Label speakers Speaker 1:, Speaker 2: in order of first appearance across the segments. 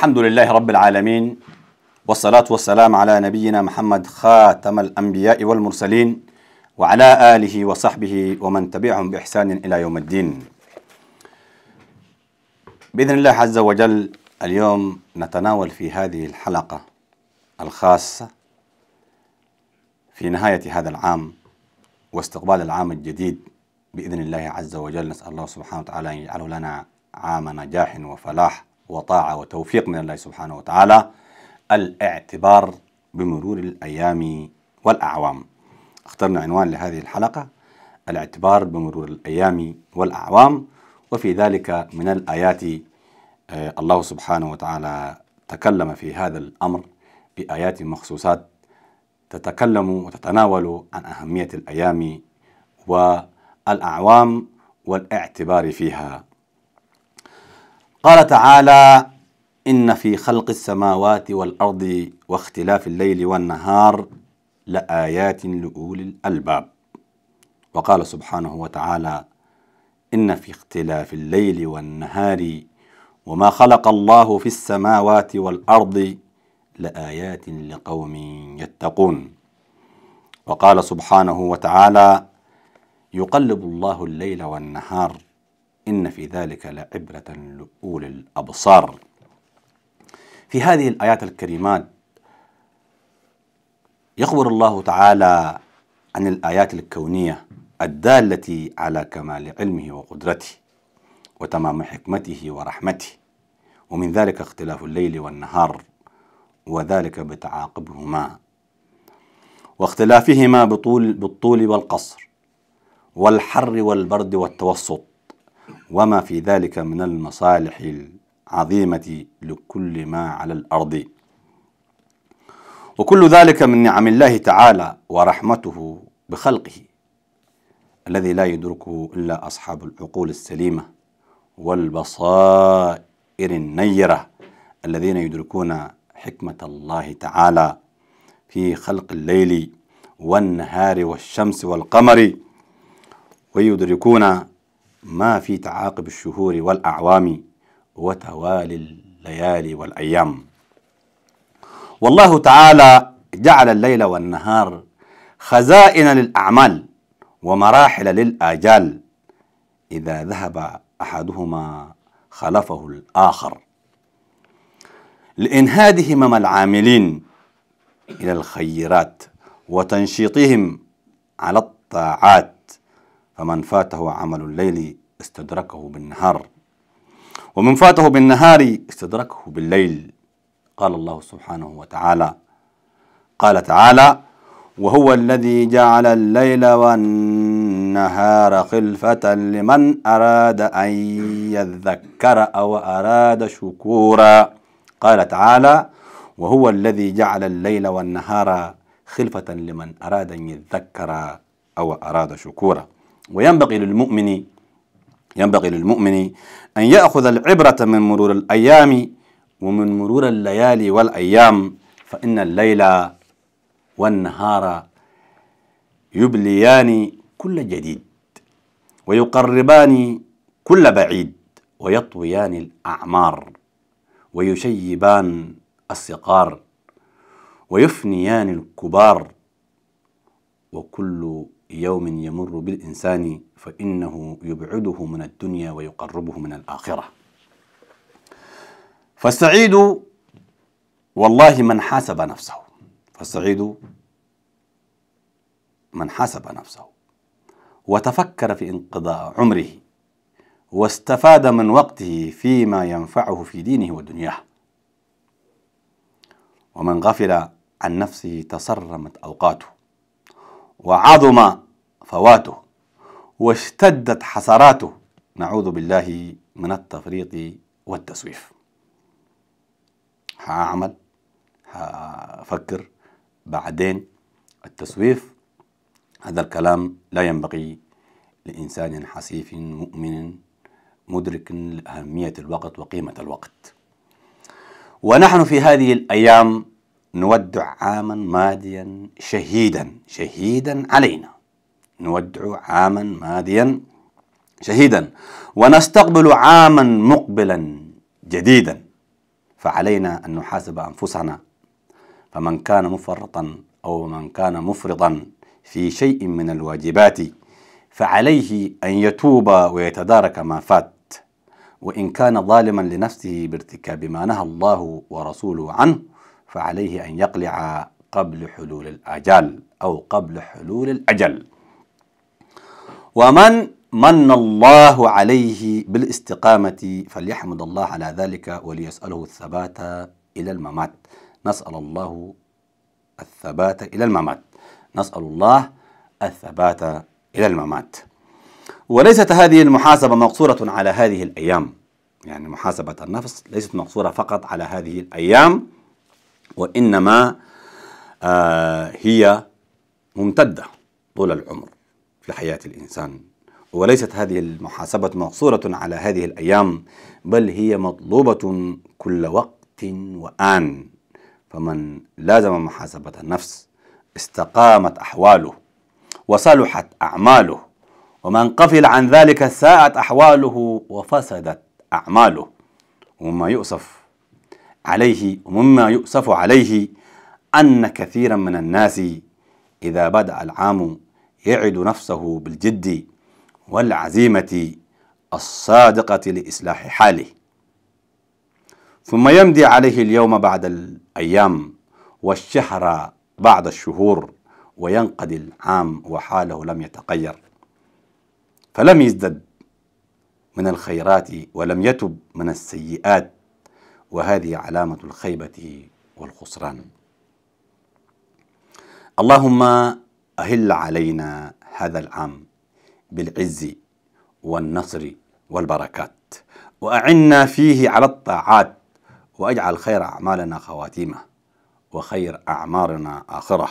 Speaker 1: الحمد لله رب العالمين والصلاة والسلام على نبينا محمد خاتم الأنبياء والمرسلين وعلى آله وصحبه ومن تبعهم بإحسان إلى يوم الدين بإذن الله عز وجل اليوم نتناول في هذه الحلقة الخاصة في نهاية هذا العام واستقبال العام الجديد بإذن الله عز وجل نسأل الله سبحانه وتعالى أن يجعله لنا عام نجاح وفلاح وطاعة وتوفيق من الله سبحانه وتعالى الاعتبار بمرور الأيام والأعوام اخترنا عنوان لهذه الحلقة الاعتبار بمرور الأيام والأعوام وفي ذلك من الآيات آه، الله سبحانه وتعالى تكلم في هذا الأمر بآيات مخصوصات تتكلم وتتناول عن أهمية الأيام والأعوام والاعتبار فيها قال تعالى إن في خلق السماوات والأرض واختلاف الليل والنهار لآيات لأولي الألباب وقال سبحانه وتعالى إن في اختلاف الليل والنهار وما خلق الله في السماوات والأرض لآيات لقوم يتقون وقال سبحانه وتعالى يقلب الله الليل والنهار إن في ذلك لعبرة لأولي الأبصار في هذه الآيات الكريمات يخبر الله تعالى عن الآيات الكونية الدالة على كمال علمه وقدرته وتمام حكمته ورحمته ومن ذلك اختلاف الليل والنهار وذلك بتعاقبهما واختلافهما بطول بالطول والقصر والحر والبرد والتوسط وما في ذلك من المصالح العظيمة لكل ما على الأرض وكل ذلك من نعم الله تعالى ورحمته بخلقه الذي لا يدركه إلا أصحاب العقول السليمة والبصائر النيرة الذين يدركون حكمة الله تعالى في خلق الليل والنهار والشمس والقمر ويدركون ما في تعاقب الشهور والأعوام وتوالي الليالي والأيام والله تعالى جعل الليل والنهار خزائن للأعمال ومراحل للآجال إذا ذهب أحدهما خلفه الآخر لإنهاد همم العاملين إلى الخيرات وتنشيطهم على الطاعات فمن فاته عمل الليل استدركه بالنهار ومن فاته بالنهار استدركه بالليل قال الله سبحانه وتعالى قال تعالى وهو الذي جعل الليل والنهار خلفة لمن أراد أن يذكر أو أراد شكورا قال تعالى وهو الذي جعل الليل والنهار خلفة لمن أراد أن يذكر أو أراد شكورا وينبغي للمؤمن ينبغي للمؤمن أن يأخذ العبرة من مرور الأيام ومن مرور الليالي والأيام فإن الليل والنهار يبليان كل جديد ويقربان كل بعيد ويطويان الأعمار ويشيبان الصغار ويفنيان الكبار وكل يوم يمر بالإنسان فإنه يبعده من الدنيا ويقربه من الآخرة فالسعيد والله من حاسب نفسه فالسعيد من حاسب نفسه وتفكر في انقضاء عمره واستفاد من وقته فيما ينفعه في دينه ودنياه ومن غفل عن نفسه تصرمت أوقاته وعظم فواته واشتدت حسراته نعوذ بالله من التفريط والتسويف هعمل هفكر بعدين التسويف هذا الكلام لا ينبغي لإنسان حسيف مؤمن مدرك لأهمية الوقت وقيمة الوقت ونحن في هذه الأيام نودع عاما ماديا شهيدا شهيدا علينا نودع عاما ماديا شهيدا ونستقبل عاما مقبلا جديدا فعلينا أن نحاسب أنفسنا فمن كان مفرطا أو من كان مفرطا في شيء من الواجبات فعليه أن يتوب ويتدارك ما فات وإن كان ظالما لنفسه بارتكاب ما نهى الله ورسوله عنه فعليه أن يقلع قبل حلول الأجل أو قبل حلول الأجل ومن من الله عليه بالاستقامة فليحمد الله على ذلك وليسأله الثبات إلى الممات نسأل الله الثبات إلى الممات نسأل الله الثبات إلى الممات وليست هذه المحاسبة مقصورة على هذه الأيام يعني محاسبة النفس ليست مقصورة فقط على هذه الأيام وإنما آه، هي ممتدة طول العمر في حياة الإنسان وليست هذه المحاسبة مقصورة على هذه الأيام بل هي مطلوبة كل وقت وآن فمن لازم محاسبة النفس استقامت أحواله وصلحت أعماله ومن قفل عن ذلك ساءت أحواله وفسدت أعماله وما يؤسف عليه ومما يؤسف عليه أن كثيرا من الناس إذا بدأ العام يعد نفسه بالجد والعزيمة الصادقة لإصلاح حاله ثم يمضي عليه اليوم بعد الأيام والشهر بعد الشهور وينقضي العام وحاله لم يتغير فلم يزدد من الخيرات ولم يتب من السيئات وهذه علامة الخيبة والخسران اللهم أهل علينا هذا العام بالعز والنصر والبركات وأعنا فيه على الطاعات واجعل خير أعمالنا خواتيمه وخير أعمارنا آخرة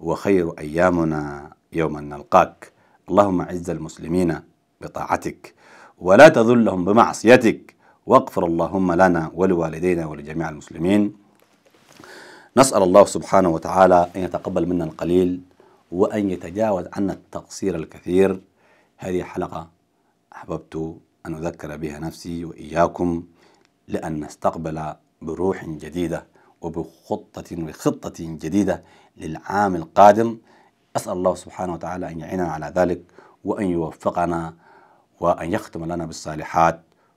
Speaker 1: وخير أيامنا يوم نلقاك اللهم أعز المسلمين بطاعتك ولا تذلهم بمعصيتك واغفر اللهم لنا ولوالدينا ولجميع المسلمين نسأل الله سبحانه وتعالى أن يتقبل منا القليل وأن يتجاوز عنا التقصير الكثير هذه حلقة أحببت أن أذكر بها نفسي وإياكم لأن نستقبل بروح جديدة وبخطة وخطة جديدة للعام القادم أسأل الله سبحانه وتعالى أن يعيننا على ذلك وأن يوفقنا وأن يختم لنا بالصالحات